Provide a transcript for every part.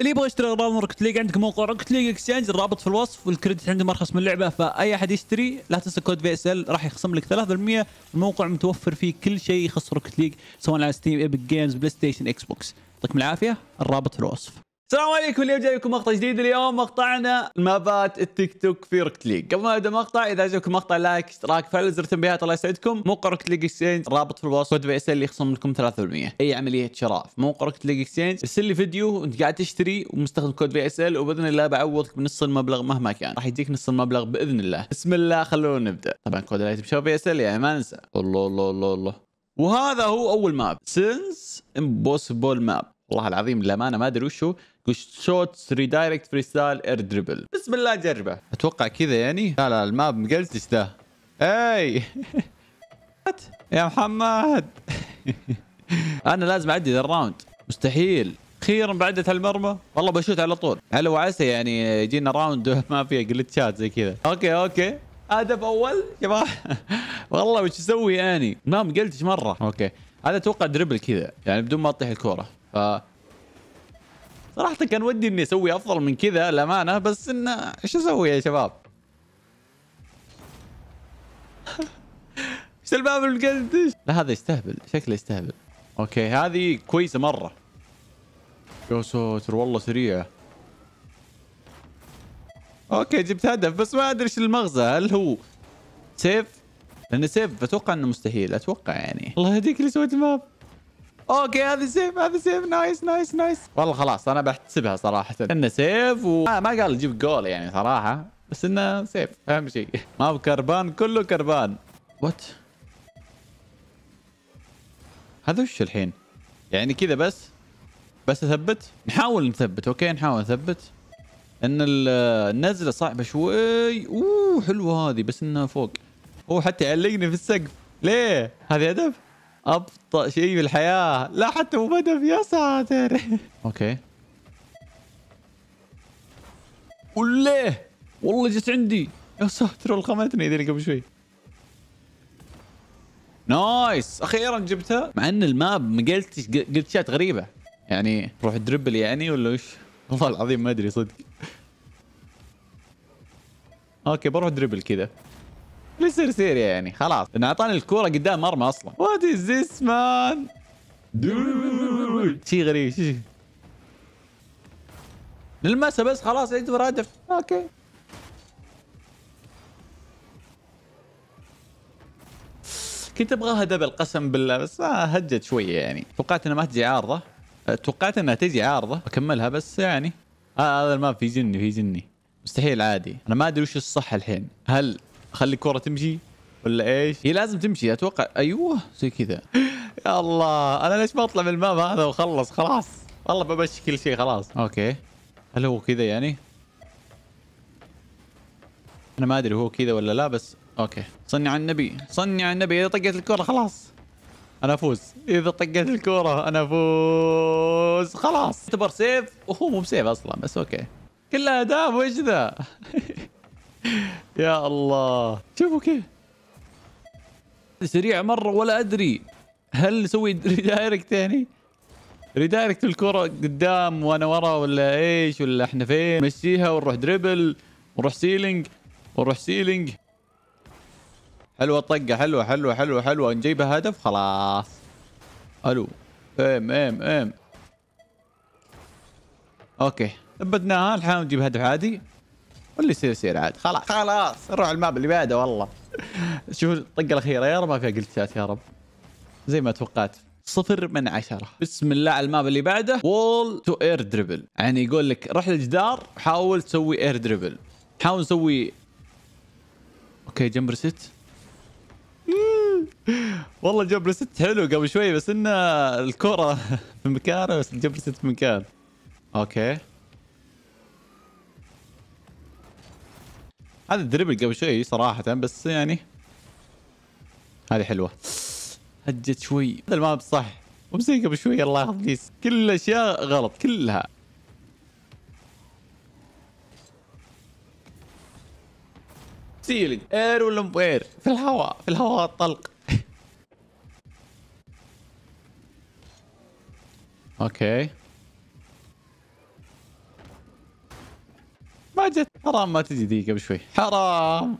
اللي يبغى يشتري اغراض روكت ليج عندك موقع روكت ليج اكسشينج الرابط في الوصف والكريدت عندهم ارخص من اللعبه فاي احد يشتري لا تنسى كود بي اس ال راح يخصم لك 3% الموقع متوفر فيه كل شيء يخص روكت ليج سواء على ستيم ايبك جيمز بلاي ستيشن اكس بوكس يعطيكم العافيه الرابط في الوصف السلام عليكم اليوم جاي لكم مقطع جديد اليوم مقطعنا مابات التيك توك في ركت ليج قبل ما ابدا المقطع اذا عجبكم مقطع لايك اشتراك فعل زر التنبيهات الله يسعدكم موقع ركت ليج اكسشينج رابط في الوصف كود بي اللي يخصم لكم 3% اي عمليه شراء في موقع ركت ليج اكسشينج ارسل لي فيديو وانت قاعد تشتري ومستخدم كود بي اس ال وباذن الله بعوضك بنص المبلغ مهما كان راح يجيك نص المبلغ باذن الله بسم الله خلونا نبدا طبعا كود الايتم شو بي اس ال يعني ما ننسى الله الله الله الله وهذا هو اول ماب سنس امبوسيبل ماب والله العظيم للامانه ما ادري وشو قلت شوتس ريدايركت فري ستايل اير دربل بسم الله جربه اتوقع كذا يعني لا لا الماب مقلتش ذا اي يا محمد انا لازم اعدي ذا الراوند مستحيل اخيرا بعدت هالمرمى المرمى والله بشوت على طول هلا وعسى يعني يجينا راوند ما فيها جلتشات زي كذا اوكي اوكي هدف اول شباب والله وش اسوي يعني ما مقلتش مره اوكي هذا اتوقع دربل كذا يعني بدون ما تطيح الكوره ف صراحة كان ودي اني اسوي افضل من كذا الامانة بس انه ايش اسوي يا شباب؟ ايش الباب المقدس؟ لا هذا يستهبل شكله يستهبل اوكي هذه كويسة مرة يا ساتر والله سريعة اوكي جبت هدف بس ما ادري ايش المغزى هل هو سيف؟ لان سيف اتوقع انه مستحيل اتوقع يعني الله يهديك اللي سويت الماب اوكي هذه سيف هذه سيف نايس نايس نايس والله خلاص انا بحتسبها صراحه انه سيف و... آه، ما قال جيب جول يعني صراحه بس انه سيف اهم شيء ما هو كربان كله كربان وات هذا وش الحين يعني كذا بس بس اثبت نحاول نثبت اوكي نحاول نثبت ان النزله صعبه شوي اوه حلوه هذه بس انها فوق هو حتى يعلقني في السقف ليه هذه هدف ابطا شيء في الحياه لا حتى ابو بدب يا ساتر اوكي وليه والله جت عندي يا ساتر الخمتني ذي قبل شوي نايس اخيرا جبتها مع ان الماب قلت جلتشات غريبه يعني روح دربل يعني ولا وش والله العظيم ما ادري صدق اوكي بروح دربل كذا بيصير سير يعني خلاص انه اعطاني الكوره قدام مرمى اصلا وات از ذس مان شي شيء غريب شي نلمسها بس خلاص عيد هدف اوكي كنت ابغاها دبل قسم بالله بس آه هجت شويه يعني توقعت انها ما تجي عارضه آه، توقعت انها تجي عارضه اكملها بس يعني آه، هذا آه الماب في جني في جني مستحيل عادي انا ما ادري وش الصح الحين هل اخلي الكره تمشي ولا ايش؟ هي لازم تمشي اتوقع ايوه زي كذا يا الله انا ليش ما اطلع من الماب هذا وخلص خلاص والله بمشي كل شيء خلاص اوكي هل هو كذا يعني؟ انا ما ادري هو كذا ولا لا بس اوكي صني على النبي صني على النبي اذا طقت الكره خلاص انا افوز اذا طقت الكره انا افوز خلاص يعتبر سيف وهو مو بسيف اصلا بس اوكي كلها اهداف وش ذا يا الله شوفوا كيف سريع مره ولا ادري هل سوي ريدايركت يعني ريدايركت الكره قدام وانا ورا ولا ايش ولا احنا فين؟ مشيها ونروح دريبل ونروح سيلينج ونروح سيلينج حلوه الطقه حلوه حلوه حلوه حلوه نجيبها هدف خلاص الو ام ام ام اوكي ثبتناها الحين نجيب هدف عادي واللي يصير يصير عاد خلاص خلاص نروح الماب اللي بعده والله شوف الطقه الاخيره يا رب ما فيها جلتشات يا رب زي ما توقعت صفر من عشرة بسم الله على الماب اللي بعده وول تو اير دربل يعني يقول لك روح للجدار حاول تسوي اير دربل حاول تسوي اوكي جمبر ست والله جمبر ست حلو قبل شوي بس ان الكره في مكانه بس الجمبر ست في مكان اوكي هذا الدربل قبل شوي صراحة بس يعني هذه حلوة هجت شوي هذا الماب صح ومسي قبل شوي الله يحفظ ليس كل الأشياء غلط كلها سيلينج اير ولا مو اير في الهواء في الهواء الطلق اوكي جت حرام ما تجي ذي قبل شوي حرام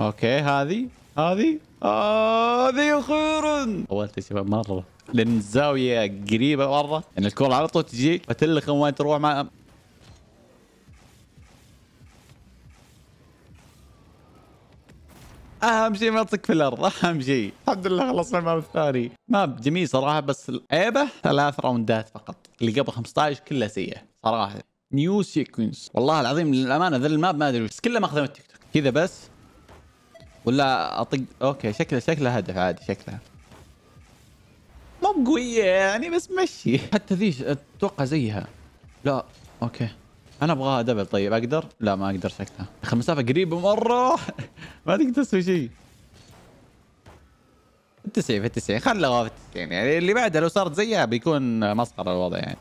اوكي هذه هذه هذه خير طولت يا شباب مره لان الزاويه قريبه مره يعني الكره على طول تجيك فتلخم وين تروح مع اهم شيء ما تصك في الارض اهم شيء الحمد لله خلصنا الماب الثاني ماب جميل صراحه بس عيبه ثلاث راوندات فقط اللي قبل 15 كلها سيئه صراحه نيو سيكونس والله العظيم للامانه ذا الماب ما ادري بس كله ماخذه من التيك توك كذا بس ولا اطق اوكي شكله شكله هدف عادي شكله مو قويه يعني بس مشي حتى ذي اتوقع زيها لا اوكي انا ابغاها دبل طيب اقدر؟ لا ما اقدر شكلها المسافه قريبه مره ما تقدر تسوي شيء التسعين في التسعين خلوها في التسعين يعني اللي بعدها لو صارت زيها بيكون مسخره الوضع يعني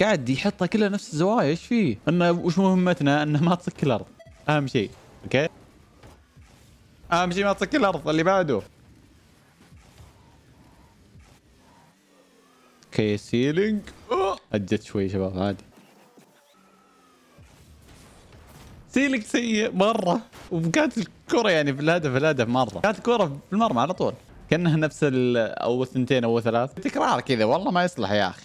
قاعد يحطها كلها نفس الزوايا ايش فيه؟ انه وش مهمتنا؟ انه ما تصك الارض اهم شيء اوكي؟ اهم شيء ما تصك الارض اللي بعده اوكي سيلينج اجت شوي شباب عادي تيلك سيء مره وكانت الكره يعني في الهدف في الهدف مره كانت الكره في المرمى على طول كانها نفس او الثنتين او ثلاث تكرار كذا والله ما يصلح يا اخي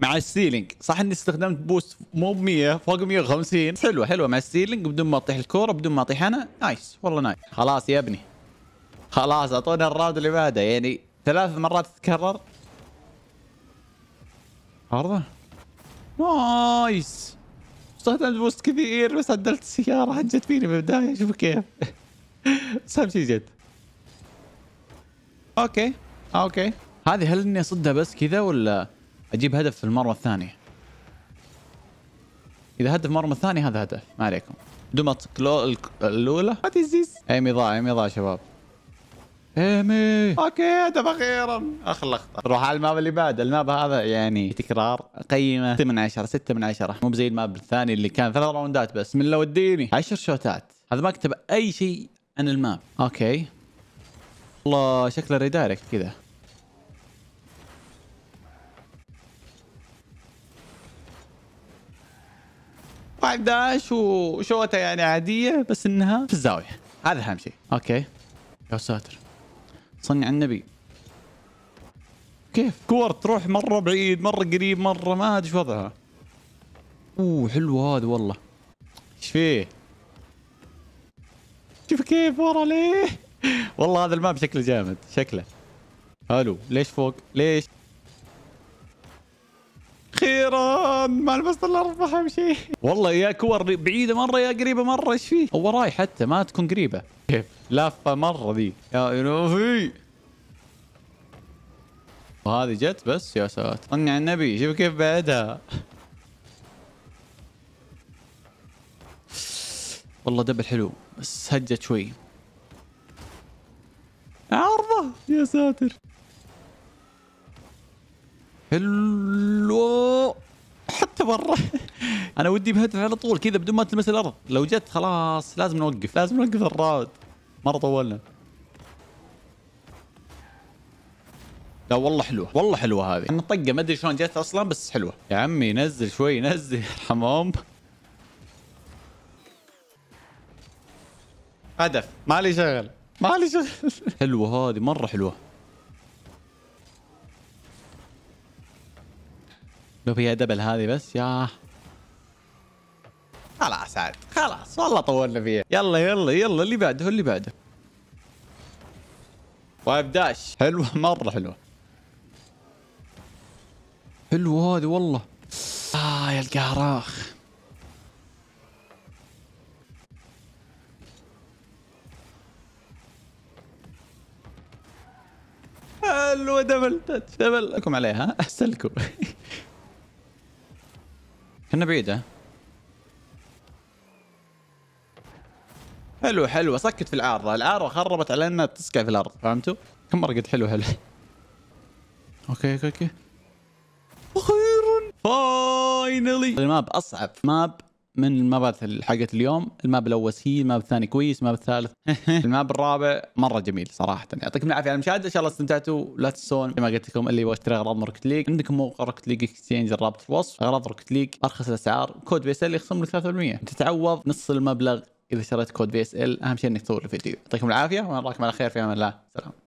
مع السيلينج صح اني استخدمت بوست مو ب 100 فوق 150 حلوه حلوه مع السيلينج بدون ما اطيح الكوره بدون ما اطيح انا نايس والله نايس خلاص يا ابني خلاص اعطونا الراوند اللي بعده يعني ثلاث مرات تتكرر عرضه نايس استخدمت بوست كثير بس عدلت السيارة حجت فيني البداية شوفوا كيف بس شي جد اوكي اوكي هذه هل اني اصدها بس كذا ولا اجيب هدف في المرة الثانية؟ اذا هدف مرة ثانية هذا هدف ما عليكم دوما الاولى هذه زيز ايمي ضاع ايمي ضاع شباب ايمي اكيد اخيرا اخلق روح على الماب اللي بعد الماب هذا يعني تكرار قيمه 8 من 10 6 من 10 مو زي الماب الثاني اللي كان ثلاث راوندات بس من لو وديني 10 شوتات هذا ما كتب اي شيء عن الماب اوكي والله شكله ريدايركت كذا واحد طيب، داش وشوته يعني عاديه بس انها في الزاويه هذا اهم شيء اوكي يا ساتر صنع النبي كيف كور تروح مره بعيد مره قريب مره ما ادري شو وضعها اوه حلو هذا والله ايش فيه شوف كيف ورا ليه والله هذا الماب شكله جامد شكله حلو ليش فوق ليش اخيرا ما لبست الا اهم شيء والله يا كور بعيده مره يا قريبه مره ايش فيه هو راي حتى ما تكون قريبه كيف لافه مره ذي يا الهي وهذه جت بس يا ساتر طني على النبي شوف كيف بعدها والله دبل حلو بس هجت شوي عرضه يا ساتر هلو حتى برا انا ودي بهدف على طول كذا بدون ما تلمس الارض لو جت خلاص لازم نوقف لازم نوقف الراود مره طولنا لا والله حلوه والله حلوه هذه انا طقه ما ادري شلون جت اصلا بس حلوه يا عمي نزل شوي نزل الحمام هدف مالي شغل مالي شغل حلوه هذه مره حلوه لو فيها دبل هذه بس يا خلاص عاد خلاص والله طولنا فيها يلا يلا يلا اللي بعده اللي بعده وايب داش حلوه مره حلوه حلوه هذه والله اه يا القهراخ حلوه دبل دبل لكم عليها احسن لكم كنا بعيدة حلو حلو سكت في العارة العارة خربت علينا تسكع في الأرض فهمتوا؟ كم مرة قلت حلو حلو أوكي أوكي أوكي أخيرا فاينلي الماب أصعب ماب من المابات حقت اليوم الماب الاول سي الماب الثاني كويس الماب الثالث الماب الرابع مره جميل صراحه يعطيكم العافيه على المشاهده ان شاء الله استمتعتوا لا تنسون زي ما قلت لكم اللي يبغى يشتري اغراض ركت ليج عندكم موقع روكت ليج اكسشينج الرابط في الوصف اغراض روكت ليج ارخص الاسعار كود بي اس ال يخصم لك 3% تتعوض نص المبلغ اذا شريت كود بي اس ال اهم شيء انك تصور الفيديو يعطيكم العافيه ونراكم على خير في امان الله سلام